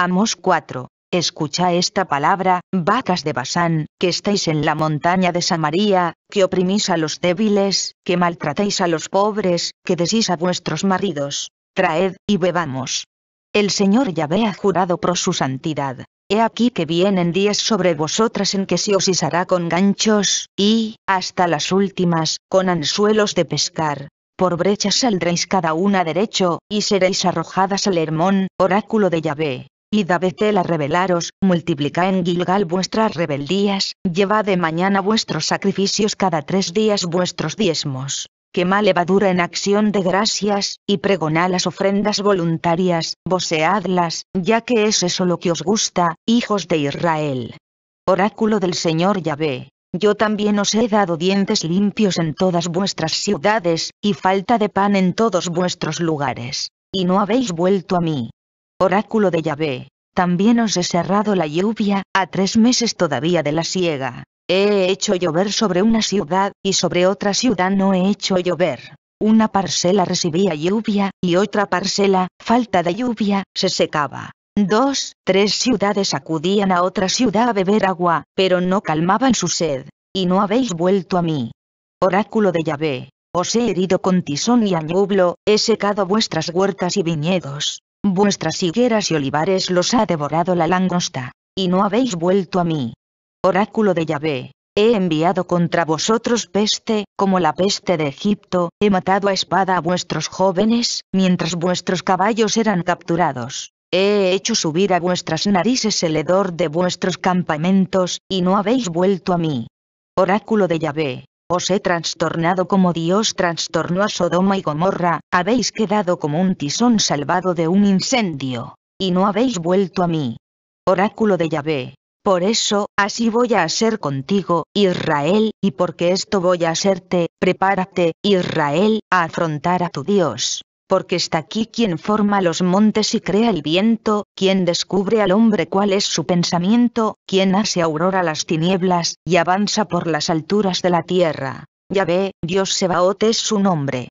Amos 4. Escucha esta palabra, vacas de Basán, que estáis en la montaña de Samaria, que oprimís a los débiles, que maltratéis a los pobres, que decís a vuestros maridos, traed, y bebamos. El Señor Yahvé ha jurado por su santidad. He aquí que vienen días sobre vosotras en que se os con ganchos, y, hasta las últimas, con anzuelos de pescar. Por brechas saldréis cada una derecho, y seréis arrojadas al Hermón, oráculo de Yahvé y da Betel a revelaros, multiplica en Gilgal vuestras rebeldías, lleva de mañana vuestros sacrificios cada tres días vuestros diezmos. Quemad levadura en acción de gracias, y pregonad las ofrendas voluntarias, voceadlas, ya que es eso lo que os gusta, hijos de Israel. Oráculo del Señor Yahvé. Yo también os he dado dientes limpios en todas vuestras ciudades, y falta de pan en todos vuestros lugares. Y no habéis vuelto a mí, Oráculo de Yahvé, también os he cerrado la lluvia, a tres meses todavía de la siega. He hecho llover sobre una ciudad, y sobre otra ciudad no he hecho llover. Una parcela recibía lluvia, y otra parcela, falta de lluvia, se secaba. Dos, tres ciudades acudían a otra ciudad a beber agua, pero no calmaban su sed, y no habéis vuelto a mí. Oráculo de Yahvé, os he herido con tizón y añublo, he secado vuestras huertas y viñedos, Vuestras higueras y olivares los ha devorado la langosta, y no habéis vuelto a mí. Oráculo de Yahvé, he enviado contra vosotros peste, como la peste de Egipto, he matado a espada a vuestros jóvenes, mientras vuestros caballos eran capturados. He hecho subir a vuestras narices el hedor de vuestros campamentos, y no habéis vuelto a mí. Oráculo de Yahvé, os he trastornado como Dios trastornó a Sodoma y Gomorra, habéis quedado como un tizón salvado de un incendio, y no habéis vuelto a mí. Oráculo de Yahvé. Por eso, así voy a hacer contigo, Israel, y porque esto voy a hacerte, prepárate, Israel, a afrontar a tu Dios porque está aquí quien forma los montes y crea el viento, quien descubre al hombre cuál es su pensamiento, quien hace aurora las tinieblas, y avanza por las alturas de la tierra. Ya ve, Dios Sebaot es su nombre.